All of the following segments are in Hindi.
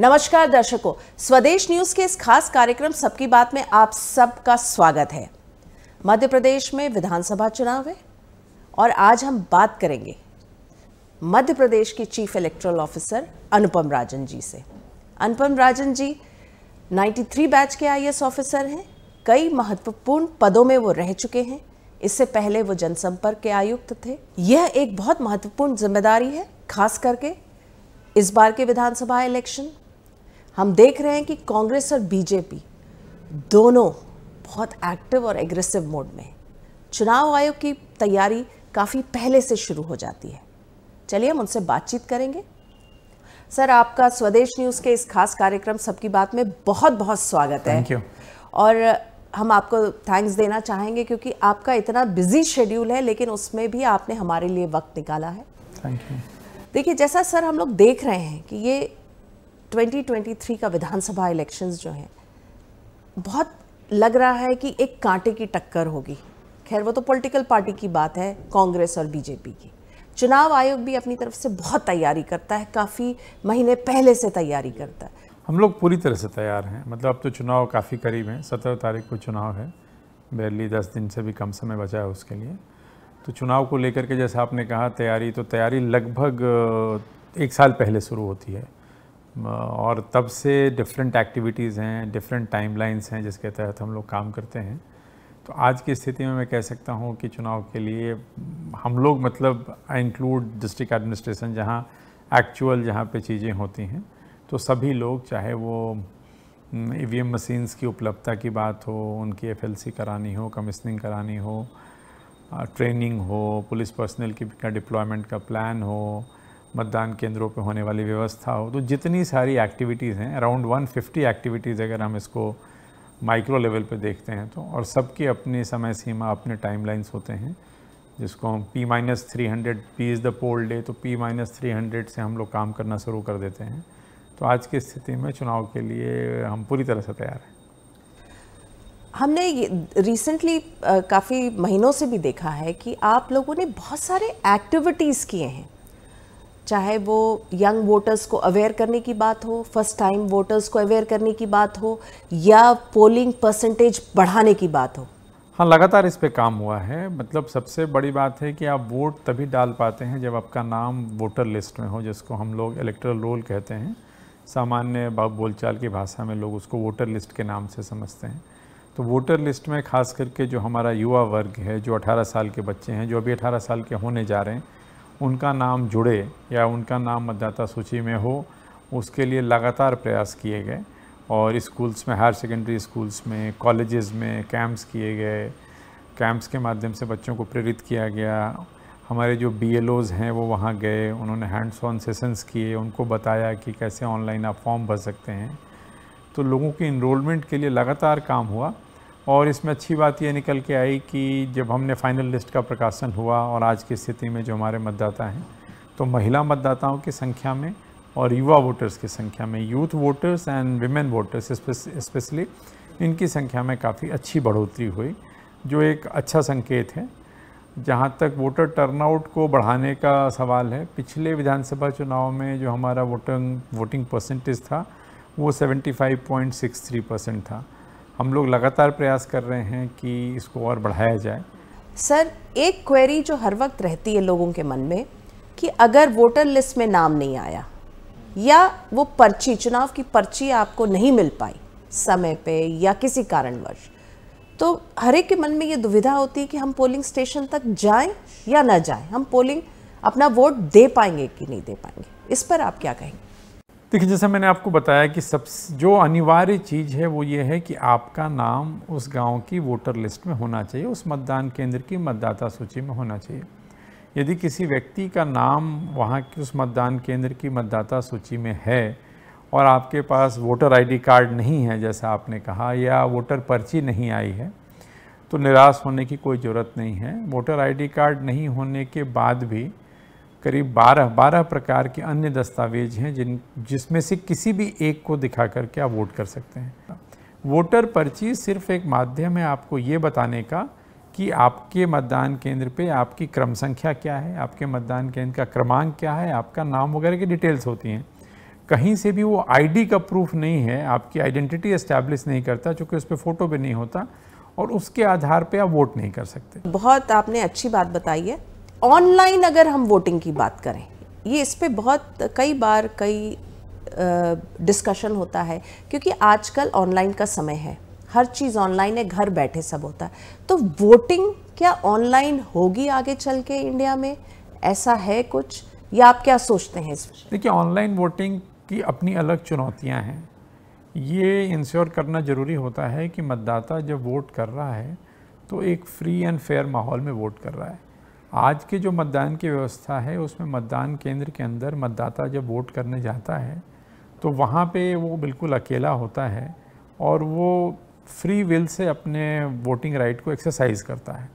नमस्कार दर्शकों स्वदेश न्यूज के इस खास कार्यक्रम सबकी बात में आप सबका स्वागत है मध्य प्रदेश में विधानसभा चुनाव है और आज हम बात करेंगे मध्य प्रदेश के chief electoral officer Anupam Rajan ji से अनुपम राजन जी 93 बैच के आईएएस ऑफिसर हैं कई महत्वपूर्ण पदों में वो रह चुके हैं इससे पहले वो जनसंपर्क के आयुक्त थे यह एक बहुत महत्वपूर्ण जिम्मेदारी है खास करके इस बार के विधानसभा इलेक्शन हम देख रहे हैं कि कांग्रेस और बीजेपी दोनों बहुत एक्टिव और एग्रेसिव मोड में चुनाव आयोग की तैयारी काफ़ी पहले से शुरू हो जाती है चलिए हम उनसे बातचीत करेंगे सर आपका स्वदेश न्यूज़ के इस खास कार्यक्रम सबकी बात में बहुत बहुत स्वागत है थैंक यू और हम आपको थैंक्स देना चाहेंगे क्योंकि आपका इतना बिजी शेड्यूल है लेकिन उसमें भी आपने हमारे लिए वक्त निकाला है थैंक यू देखिए जैसा सर हम लोग देख रहे हैं कि ये 2023 का विधानसभा इलेक्शंस जो हैं बहुत लग रहा है कि एक कांटे की टक्कर होगी खैर वो तो पॉलिटिकल पार्टी की बात है कांग्रेस और बीजेपी की चुनाव आयोग भी अपनी तरफ से बहुत तैयारी करता है काफ़ी महीने पहले से तैयारी करता है हम लोग पूरी तरह से तैयार हैं मतलब अब तो चुनाव काफ़ी करीब हैं सत्रह तारीख को चुनाव है बैरली दस दिन से भी कम समय बचा है उसके लिए तो चुनाव को लेकर के जैसा आपने कहा तैयारी तो तैयारी लगभग एक साल पहले शुरू होती है और तब से डिफरेंट एक्टिविटीज़ हैं डिफरेंट टाइमलाइंस हैं जिसके तहत हम लोग काम करते हैं तो आज की स्थिति में मैं कह सकता हूँ कि चुनाव के लिए हम लोग मतलब आई इंक्लूड डिस्ट्रिक्ट एडमिनिस्ट्रेशन जहाँ एक्चुअल जहाँ पे चीज़ें होती हैं तो सभी लोग चाहे वो ई वी एम मशीन्स की उपलब्धता की बात हो उनकी एफ एल सी करानी हो कमिश्निंग करानी हो ट्रेनिंग हो पुलिस पर्सनल की डिप्लॉयमेंट का प्लान हो मतदान केंद्रों पे होने वाली व्यवस्था हो तो जितनी सारी एक्टिविटीज़ हैं अराउंड 150 एक्टिविटीज़ अगर हम इसको माइक्रो लेवल पे देखते हैं तो और सबकी अपनी समय सीमा अपने टाइमलाइंस होते हैं जिसको हम P minus three hundred P is the poll day तो पी माइनस थ्री हंड्रेड से हम लोग काम करना शुरू कर देते हैं तो आज की स्थिति में चुनाव के लिए हम पूरी तरह से तैयार हैं हमने रिसेंटली काफ़ी महीनों से भी देखा है कि आप लोगों ने बहुत सारे एक्टिविटीज़ किए हैं चाहे वो यंग वोटर्स को अवेयर करने की बात हो फर्स्ट टाइम वोटर्स को अवेयर करने की बात हो या पोलिंग परसेंटेज बढ़ाने की बात हो हाँ लगातार इस पे काम हुआ है मतलब सबसे बड़ी बात है कि आप वोट तभी डाल पाते हैं जब आपका नाम वोटर लिस्ट में हो जिसको हम लोग इलेक्ट्रल रोल कहते हैं सामान्य बोलचाल की भाषा में लोग उसको वोटर लिस्ट के नाम से समझते हैं तो वोटर लिस्ट में खास करके जो हमारा युवा वर्ग है जो 18 साल के बच्चे हैं जो अभी 18 साल के होने जा रहे हैं उनका नाम जुड़े या उनका नाम मतदाता सूची में हो उसके लिए लगातार प्रयास किए गए और स्कूल्स में हायर सेकेंडरी स्कूल्स में कॉलेजेस में कैंप्स किए गए कैंप्स के माध्यम से बच्चों को प्रेरित किया गया हमारे जो बी हैं वो वहाँ गए उन्होंने हैंड्स ऑन सेशंस किए उनको बताया कि कैसे ऑनलाइन आप फॉर्म भर सकते हैं तो लोगों के इनरोलमेंट के लिए लगातार काम हुआ और इसमें अच्छी बात यह निकल के आई कि जब हमने फाइनल लिस्ट का प्रकाशन हुआ और आज की स्थिति में जो हमारे मतदाता हैं तो महिला मतदाताओं की संख्या में और युवा वोटर्स की संख्या में youth voters and women voters specially इनकी संख्या में काफ़ी अच्छी बढ़ोतरी हुई जो एक अच्छा संकेत है जहाँ तक वोटर टर्नआउट को बढ़ाने का सवाल है पिछले विधानसभा चुनाव में जो हमारा वोटिंग वोटिंग परसेंटेज था वो 75.63 परसेंट था हम लोग लगातार प्रयास कर रहे हैं कि इसको और बढ़ाया जाए सर एक क्वेरी जो हर वक्त रहती है लोगों के मन में कि अगर वोटर लिस्ट में नाम नहीं आया या वो पर्ची चुनाव की पर्ची आपको नहीं मिल पाई समय पे या किसी कारणवश तो हर एक के मन में ये दुविधा होती है कि हम पोलिंग स्टेशन तक जाएं या ना जाएं हम पोलिंग अपना वोट दे पाएंगे कि नहीं दे पाएंगे इस पर आप क्या कहेंगे देखिए जैसे मैंने आपको बताया कि सब जो अनिवार्य चीज़ है वो ये है कि आपका नाम उस गांव की वोटर लिस्ट में होना चाहिए उस मतदान केंद्र की मतदाता सूची में होना चाहिए यदि किसी व्यक्ति का नाम वहाँ की उस मतदान केंद्र की मतदाता सूची में है और आपके पास वोटर आईडी कार्ड नहीं है जैसा आपने कहा या वोटर पर्ची नहीं आई है तो निराश होने की कोई ज़रूरत नहीं है वोटर आईडी कार्ड नहीं होने के बाद भी करीब 12 12 प्रकार के अन्य दस्तावेज हैं जिन जिसमें से किसी भी एक को दिखा करके आप वोट कर सकते हैं वोटर पर्ची सिर्फ एक माध्यम है आपको ये बताने का कि आपके मतदान केंद्र पे आपकी क्रम संख्या क्या है आपके मतदान केंद्र का क्रमांक क्या है आपका नाम वगैरह की डिटेल्स होती हैं कहीं से भी वो आईडी का प्रूफ नहीं है आपकी आइडेंटिटी इस्टेब्लिश नहीं करता चूँकि उस पर फ़ोटो भी नहीं होता और उसके आधार पे आप वोट नहीं कर सकते बहुत आपने अच्छी बात बताई है ऑनलाइन अगर हम वोटिंग की बात करें ये इस पर बहुत कई बार कई डिस्कशन होता है क्योंकि आजकल ऑनलाइन का समय है हर चीज़ ऑनलाइन है घर बैठे सब होता है तो वोटिंग क्या ऑनलाइन होगी आगे चल के इंडिया में ऐसा है कुछ या आप क्या सोचते हैं इस देखिए ऑनलाइन वोटिंग की अपनी अलग चुनौतियां हैं ये इंश्योर करना ज़रूरी होता है कि मतदाता जब वोट कर रहा है तो एक फ्री एंड फेयर माहौल में वोट कर रहा है आज के जो मतदान की व्यवस्था है उसमें मतदान केंद्र के अंदर मतदाता जब वोट करने जाता है तो वहाँ पे वो बिल्कुल अकेला होता है और वो फ्री विल से अपने वोटिंग राइट को एक्सरसाइज करता है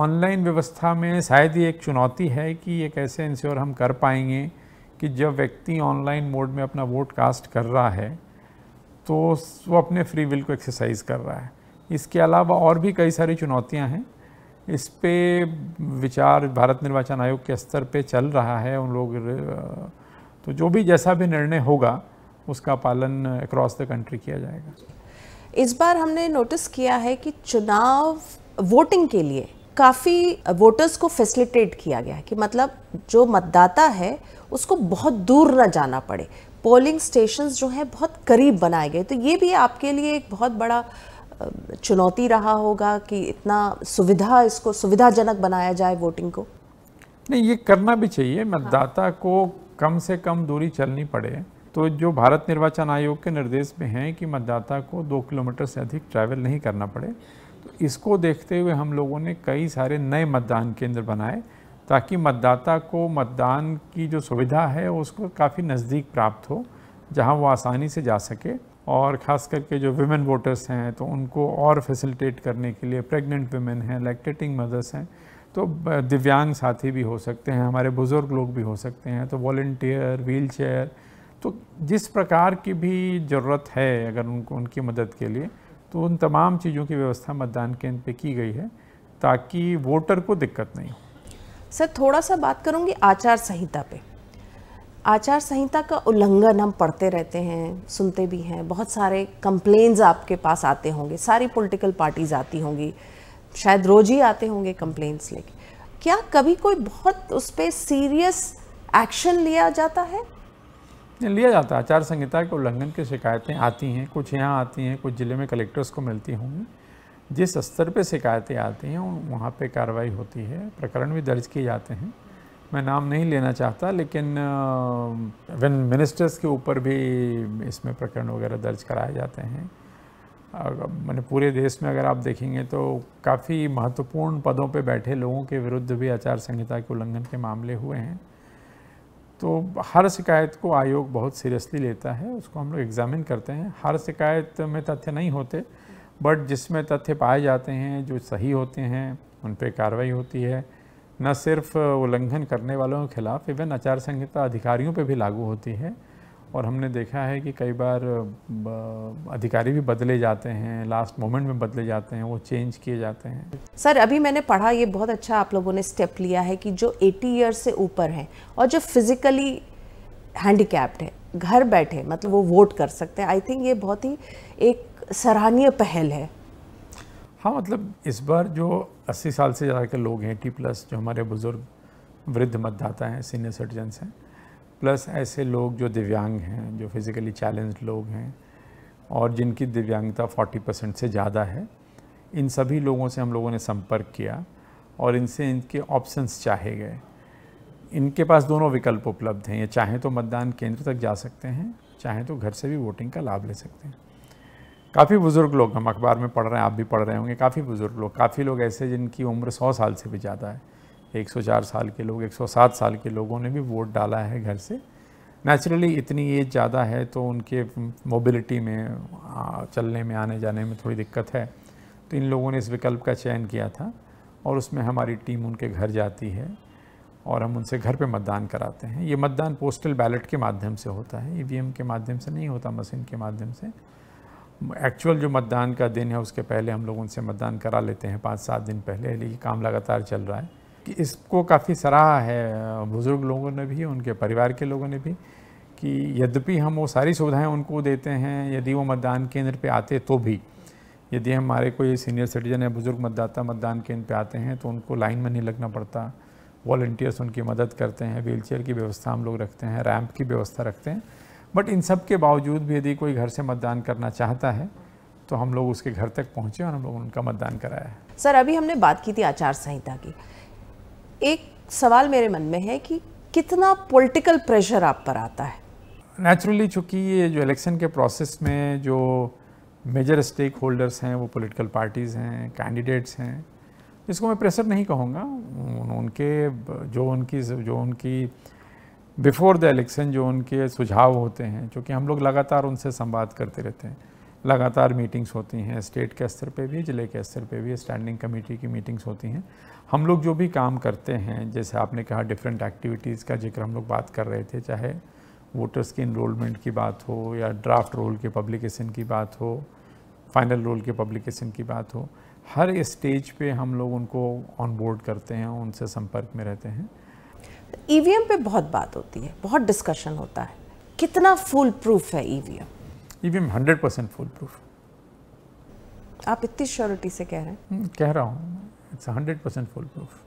ऑनलाइन व्यवस्था में शायद ये एक चुनौती है कि ये कैसे इंश्योर हम कर पाएंगे कि जब व्यक्ति ऑनलाइन मोड में अपना वोट कास्ट कर रहा है तो वो अपने फ्री विल को एक्सरसाइज कर रहा है इसके अलावा और भी कई सारी चुनौतियाँ हैं इस पे विचार भारत निर्वाचन आयोग के स्तर पे चल रहा है उन लोग तो जो भी जैसा भी निर्णय होगा उसका पालन अक्रॉस द कंट्री किया जाएगा इस बार हमने नोटिस किया है कि चुनाव वोटिंग के लिए काफ़ी वोटर्स को फैसिलिटेट किया गया है कि मतलब जो मतदाता है उसको बहुत दूर ना जाना पड़े पोलिंग स्टेशंस जो हैं बहुत करीब बनाए गए तो ये भी आपके लिए एक बहुत बड़ा चुनौती रहा होगा कि इतना सुविधा इसको सुविधाजनक बनाया जाए वोटिंग को नहीं ये करना भी चाहिए हाँ। मतदाता हाँ। को कम से कम दूरी चलनी पड़े तो जो भारत निर्वाचन आयोग के निर्देश में हैं कि मतदाता को दो किलोमीटर से अधिक ट्रैवल नहीं करना पड़े तो इसको देखते हुए हम लोगों ने कई सारे नए मतदान केंद्र बनाए ताकि मतदाता को मतदान की जो सुविधा है उसको काफ़ी नज़दीक प्राप्त हो जहां वो आसानी से जा सके और ख़ास करके जो वुमेन वोटर्स हैं तो उनको और फैसिलिटेट करने के लिए प्रेग्नेंट वुमेन हैं लैक्टेटिंग मदर्स हैं तो दिव्यांग साथी भी हो सकते हैं हमारे बुज़ुर्ग लोग भी हो सकते हैं तो वॉल्टियर व्हील चेयर तो जिस प्रकार की भी ज़रूरत है अगर उनको उनकी मदद के लिए तो उन तमाम चीज़ों की व्यवस्था मतदान केंद्र पर की गई है ताकि वोटर को दिक्कत नहीं हो सर थोड़ा सा बात करूँगी आचार संहिता पे आचार संहिता का उल्लंघन हम पढ़ते रहते हैं सुनते भी हैं बहुत सारे कंप्लेन्स आपके पास आते होंगे सारी पॉलिटिकल पार्टीज आती होंगी शायद रोज ही आते होंगे कंप्लेन्ट्स लेके क्या कभी कोई बहुत उस पर सीरियस एक्शन लिया जाता है लिया जाता है आचार संहिता के उल्लंघन की शिकायतें आती हैं कुछ यहाँ आती हैं कुछ ज़िले में कलेक्टर्स को मिलती होंगी जिस स्तर पे शिकायतें आती हैं वहाँ पे कार्रवाई होती है प्रकरण भी दर्ज किए जाते हैं मैं नाम नहीं लेना चाहता लेकिन वन मिनिस्टर्स के ऊपर भी इसमें प्रकरण वगैरह दर्ज कराए जाते हैं मैंने पूरे देश में अगर आप देखेंगे तो काफ़ी महत्वपूर्ण पदों पर बैठे लोगों के विरुद्ध भी आचार संहिता के उल्लंघन के मामले हुए हैं तो हर शिकायत को आयोग बहुत सीरियसली लेता है उसको हम लोग एग्ज़ामिन करते हैं हर शिकायत में तथ्य नहीं होते बट जिसमें तथ्य पाए जाते हैं जो सही होते हैं उन पर कार्रवाई होती है न सिर्फ उल्लंघन करने वालों के खिलाफ इवन आचार संहिता अधिकारियों पर भी लागू होती है और हमने देखा है कि कई बार अधिकारी भी बदले जाते हैं लास्ट मोमेंट में बदले जाते हैं वो चेंज किए जाते हैं सर अभी मैंने पढ़ा ये बहुत अच्छा आप लोगों ने स्टेप लिया है कि जो 80 ईयर्स से ऊपर हैं और जो फिज़िकली हैंडीकैप्ड है घर बैठे मतलब वो वोट कर सकते हैं आई थिंक ये बहुत ही एक सराहनीय पहल है हाँ मतलब इस बार जो 80 साल से ज़्यादा के लोग हैं टी प्लस जो हमारे बुज़ुर्ग वृद्ध मतदाता हैं सीनियर सिटीजन हैं प्लस ऐसे लोग जो दिव्यांग हैं जो फिज़िकली चैलेंज लोग हैं और जिनकी दिव्यांगता 40 परसेंट से ज़्यादा है इन सभी लोगों से हम लोगों ने संपर्क किया और इनसे इनके ऑप्शंस चाहे गए इनके पास दोनों विकल्प उपलब्ध हैं ये चाहें तो मतदान केंद्र तक जा सकते हैं चाहें तो घर से भी वोटिंग का लाभ ले सकते हैं काफ़ी बुज़ुर्ग लोग हम अखबार में पढ़ रहे हैं आप भी पढ़ रहे होंगे काफ़ी बुज़ुर्ग लोग काफ़ी लोग ऐसे जिनकी उम्र सौ साल से भी ज़्यादा है 104 साल के लोग 107 साल के लोगों ने भी वोट डाला है घर से नेचुरली इतनी एज ज़्यादा है तो उनके मोबिलिटी में चलने में आने जाने में थोड़ी दिक्कत है तो इन लोगों ने इस विकल्प का चयन किया था और उसमें हमारी टीम उनके घर जाती है और हम उनसे घर पे मतदान कराते हैं ये मतदान पोस्टल बैलेट के माध्यम से होता है ई के माध्यम से नहीं होता मशीन के माध्यम से एक्चुअल जो मतदान का दिन है उसके पहले हम लोग उनसे मतदान करा लेते हैं पाँच सात दिन पहले लेकिन काम लगातार चल रहा है कि इसको काफ़ी सराहा है बुज़ुर्ग लोगों ने भी उनके परिवार के लोगों ने भी कि यद्यपि हम वो सारी सुविधाएं उनको देते हैं यदि वो मतदान केंद्र पे आते तो भी यदि हमारे कोई सीनियर सिटीजन या बुज़ुर्ग मतदाता मतदान केंद्र पे आते हैं तो उनको लाइन में नहीं लगना पड़ता वॉल्टियर्स उनकी मदद करते हैं व्हील की व्यवस्था हम लोग रखते हैं रैम्प की व्यवस्था रखते हैं बट इन सब के बावजूद भी यदि कोई घर से मतदान करना चाहता है तो हम लोग उसके घर तक पहुँचे और हम लोग उनका मतदान कराया सर अभी हमने बात की थी आचार संहिता की एक सवाल मेरे मन में है कि कितना पॉलिटिकल प्रेशर आप पर आता है नेचुरली चूंकि ये जो इलेक्शन के प्रोसेस में जो मेजर स्टेक होल्डर्स हैं वो पॉलिटिकल पार्टीज़ हैं कैंडिडेट्स हैं इसको मैं प्रेशर नहीं कहूँगा उनके जो उनकी जो उनकी बिफोर द इलेक्शन जो उनके सुझाव होते हैं क्योंकि हम लोग लगातार उनसे संवाद करते रहते हैं लगातार मीटिंग्स होती हैं स्टेट के स्तर पे भी ज़िले के स्तर पे भी स्टैंडिंग कमेटी की मीटिंग्स होती हैं हम लोग जो भी काम करते हैं जैसे आपने कहा डिफरेंट एक्टिविटीज़ का जिक्र हम लोग बात कर रहे थे चाहे वोटर्स की इनरोलमेंट की बात हो या ड्राफ्ट रोल के पब्लिकेशन की बात हो फाइनल रोल के पब्लिकेशन की बात हो हर स्टेज पे हम लोग उनको ऑन बोर्ड करते हैं उनसे संपर्क में रहते हैं ईवीएम e पे बहुत बात होती है बहुत डिस्कशन होता है कितना फुल प्रूफ है EVM EVM hundred percent foolproof आप इतनी श्योरिटी से कह रहे हैं हम्म, कह रहा हूँ it's hundred percent foolproof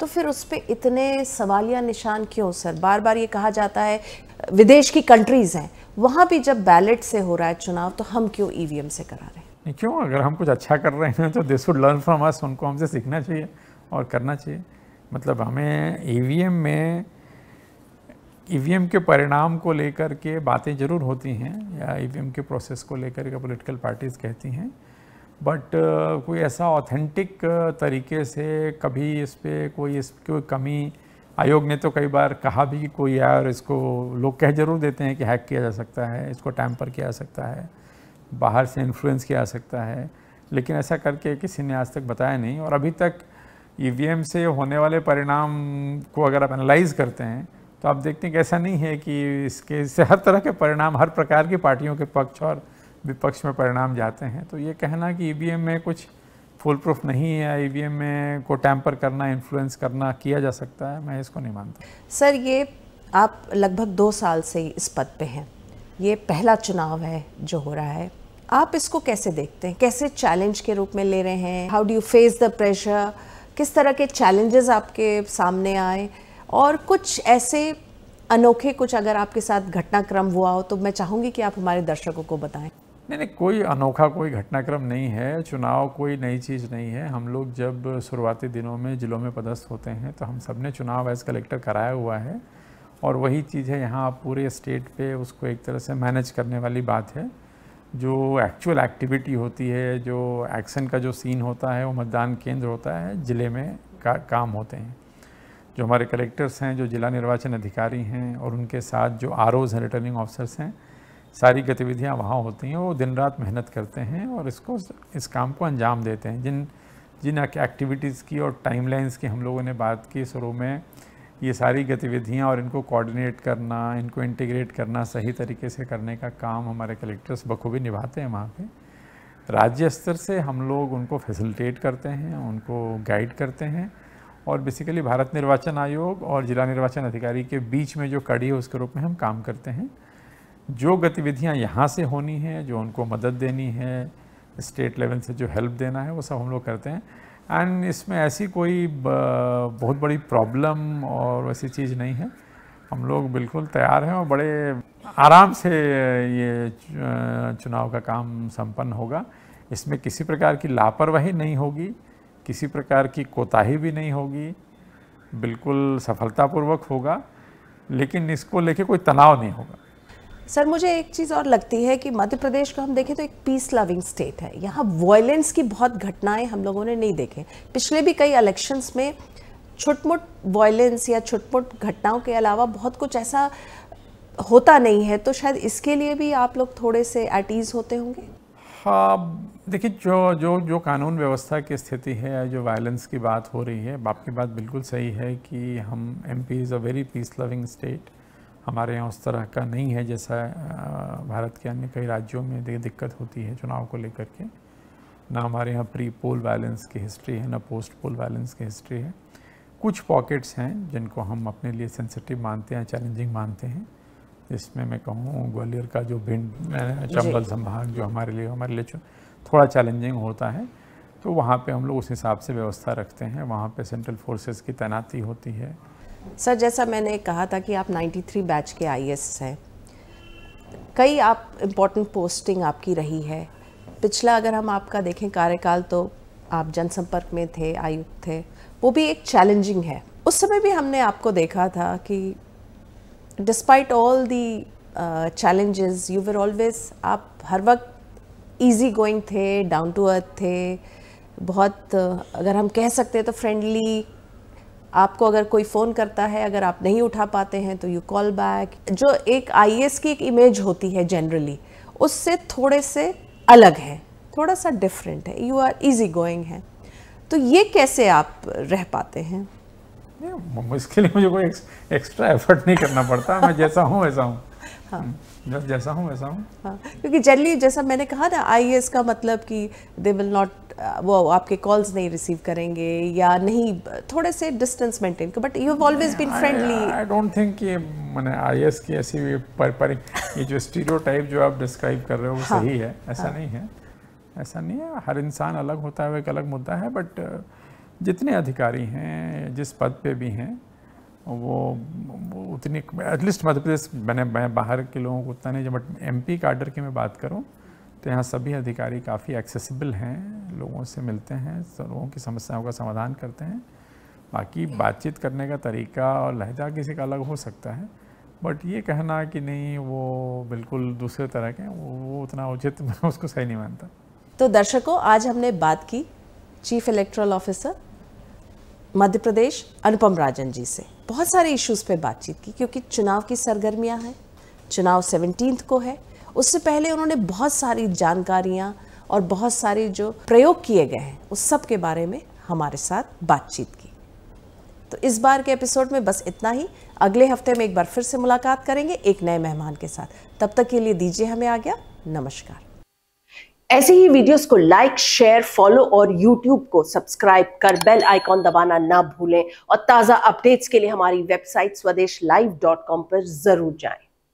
तो फिर उस पर इतने सवालिया निशान क्यों सर बार बार ये कहा जाता है विदेश की कंट्रीज़ हैं वहाँ भी जब बैलेट से हो रहा है चुनाव तो हम क्यों ईवीएम e से करा रहे हैं क्यों अगर हम कुछ अच्छा कर रहे हैं तो this would learn from us उनको हमसे सीखना चाहिए और करना चाहिए मतलब हमें ई e में ई e के परिणाम को लेकर के बातें ज़रूर होती हैं या ई e के प्रोसेस को लेकर के पोलिटिकल पार्टीज़ कहती हैं बट uh, कोई ऐसा ऑथेंटिक uh, तरीके से कभी इस पर कोई इस कोई कमी आयोग ने तो कई बार कहा भी कि कोई और इसको लोग कह जरूर देते हैं कि हैक किया जा सकता है इसको टैम्पर किया जा सकता है बाहर से इन्फ्लुएंस किया जा सकता है लेकिन ऐसा करके किसी ने आज तक बताया नहीं और अभी तक ईवीएम e से होने वाले परिणाम को अगर आप एनालाइज करते हैं तो आप देखते हैं कि ऐसा नहीं है कि इसके से हर तरह के परिणाम हर प्रकार की पार्टियों के पक्ष और विपक्ष में परिणाम जाते हैं तो ये कहना कि ई e में कुछ फुल प्रूफ नहीं है ई वी e में को टैंपर करना इन्फ्लुएंस करना किया जा सकता है मैं इसको नहीं मानता सर ये आप लगभग दो साल से इस पद पे हैं ये पहला चुनाव है जो हो रहा है आप इसको कैसे देखते हैं कैसे चैलेंज के रूप में ले रहे हैं how do you face the pressure किस तरह के चैलेंजेस आपके सामने आए और कुछ ऐसे अनोखे कुछ अगर आपके साथ घटनाक्रम हुआ हो तो मैं चाहूँगी कि आप हमारे दर्शकों को बताएं नहीं नहीं कोई अनोखा कोई घटनाक्रम नहीं है चुनाव कोई नई चीज़ नहीं है हम लोग जब शुरुआती दिनों में ज़िलों में पदस्थ होते हैं तो हम सब ने चुनाव एज कलेक्टर कराया हुआ है और वही चीज़ है यहाँ पूरे स्टेट पे उसको एक तरह से मैनेज करने वाली बात है जो एक्चुअल एक्टिविटी होती है जो एक्शन का जो सीन होता है वो मतदान केंद्र होता है ज़िले में का, काम होते हैं जो हमारे कलेक्टर्स हैं जो जिला निर्वाचन अधिकारी हैं और उनके साथ जो आर ओज़ हैं रिटर्निंग ऑफिसर्स हैं सारी गतिविधियाँ वहाँ होती हैं वो दिन रात मेहनत करते हैं और इसको इस काम को अंजाम देते हैं जिन जिन एक्टिविटीज़ की और टाइमलाइंस की हम लोगों ने बात की शुरू में ये सारी गतिविधियाँ और इनको कोऑर्डिनेट करना इनको इंटीग्रेट करना सही तरीके से करने का काम हमारे कलेक्टर्स बखूबी निभाते हैं वहाँ पे राज्य स्तर से हम लोग उनको फैसिलिटेट करते हैं उनको गाइड करते हैं और बेसिकली भारत निर्वाचन आयोग और जिला निर्वाचन अधिकारी के बीच में जो कड़ी है उसके रूप में हम काम करते हैं जो गतिविधियाँ यहाँ से होनी हैं जो उनको मदद देनी है स्टेट लेवल से जो हेल्प देना है वो सब हम लोग करते हैं एंड इसमें ऐसी कोई बहुत बड़ी प्रॉब्लम और वैसी चीज़ नहीं है हम लोग बिल्कुल तैयार हैं और बड़े आराम से ये चुनाव का काम संपन्न होगा इसमें किसी प्रकार की लापरवाही नहीं होगी किसी प्रकार की कोताही भी नहीं होगी बिल्कुल सफलतापूर्वक होगा लेकिन इसको लेके कोई तनाव नहीं होगा सर मुझे एक चीज़ और लगती है कि मध्य प्रदेश को हम देखें तो एक पीस लविंग स्टेट है यहाँ वॉयलेंस की बहुत घटनाएं हम लोगों ने नहीं देखे पिछले भी कई इलेक्शंस में छुटमुट वॉयलेंस या छुटमुट घटनाओं के अलावा बहुत कुछ ऐसा होता नहीं है तो शायद इसके लिए भी आप लोग थोड़े से एट ईज होते होंगे हाँ देखिए जो जो जो कानून व्यवस्था की स्थिति है जो वायलेंस की बात हो रही है आपकी बात बिल्कुल सही है कि हम M P is a very peace loving state हमारे यहाँ उस तरह का नहीं है जैसा भारत के अन्य कई राज्यों में दिक्कत होती है चुनाव को लेकर के ना हमारे यहाँ प्री पोल बैलेंस की हिस्ट्री है ना पोस्ट पोल बैलेंस की हिस्ट्री है कुछ पॉकेट्स हैं जिनको हम अपने लिए सेंसिटिव मानते हैं चैलेंजिंग मानते हैं जिसमें मैं कहूँ ग्वालियर का जो भिंड चंबल संभाग जो हमारे लिए हमारे लिए थोड़ा चैलेंजिंग होता है तो वहाँ पे हम लोग उस हिसाब से व्यवस्था रखते हैं वहाँ पे सेंट्रल फोर्सेस की तैनाती होती है सर जैसा मैंने कहा था कि आप 93 बैच के आई हैं कई आप इम्पोर्टेंट पोस्टिंग आपकी रही है पिछला अगर हम आपका देखें कार्यकाल तो आप जनसंपर्क में थे आयुक्त थे वो भी एक चैलेंजिंग है उस समय भी हमने आपको देखा था कि despite all the challenges you were always आप हर वक्त ईजी गोइंग थे डाउन टू अर्थ थे बहुत अगर हम कह सकते हैं तो फ्रेंडली आपको अगर कोई फ़ोन करता है अगर आप नहीं उठा पाते हैं तो यू कॉल बैक जो एक आई e की एक इमेज होती है जनरली उससे थोड़े से अलग है थोड़ा सा डिफरेंट है यू आर इजी गोइंग है तो ये कैसे आप रह पाते हैं इसके लिए मुझे कोई एक्स्ट्रा एफर्ट नहीं करना पड़ता मैं जैसा हूँ वैसा हूँ हाँ। हम्म। जैसा हूँ वैसा हूँ हाँ क्योंकि जनरली जैसा मैंने कहा ना आई का मतलब कि दे विल नॉट वो आपके कॉल्स नहीं रिसीव करेंगे या नहीं थोड़े से डिस्टेंस मेंटेन कर but you have always been friendly I don't think कि मैंने आई की ऐसी भी पर, पर ये जो स्टीरियोटाइप जो आप डिस्क्राइब कर रहे हो वो हाँ, सही है ऐसा हाँ, नहीं है ऐसा नहीं है हर इंसान अलग होता है वो एक अलग मुद्दा है बट जितने अधिकारी हैं जिस पद पे भी हैं वो उतनी एटलीस्ट मध्य प्रदेश मैंने मैं बाहर के लोगों को उतना नहीं जब बट एम पी कार्डर की मैं बात करूँ तो यहाँ सभी अधिकारी काफ़ी एक्सेसिबल हैं लोगों से मिलते हैं लोगों की समस्याओं का समाधान करते हैं बाकी बातचीत करने का तरीका और लहजा किसी का अलग हो सकता है बट ये कहना कि नहीं वो बिल्कुल दूसरे तरह के वो, वो उतना उचित मैं उसको सही नहीं मानता तो दर्शकों आज हमने बात की chief electoral officer Madhya Pradesh Anupam Rajan ji से बहुत सारे इश्यूज पे बातचीत की क्योंकि चुनाव की सरगर्मियां हैं चुनाव सेवनटीन को है उससे पहले उन्होंने बहुत सारी जानकारियाँ और बहुत सारे जो प्रयोग किए गए हैं उस सब के बारे में हमारे साथ बातचीत की तो इस बार के एपिसोड में बस इतना ही अगले हफ्ते में एक बार फिर से मुलाकात करेंगे एक नए मेहमान के साथ तब तक के लिए दीजिए हमें आ गया नमस्कार ऐसे ही वीडियोस को लाइक शेयर फॉलो और यूट्यूब को सब्सक्राइब कर बेल आइकॉन दबाना ना भूलें और ताज़ा अपडेट्स के लिए हमारी वेबसाइट स्वदेश लाइव डॉट कॉम पर ज़रूर जाएं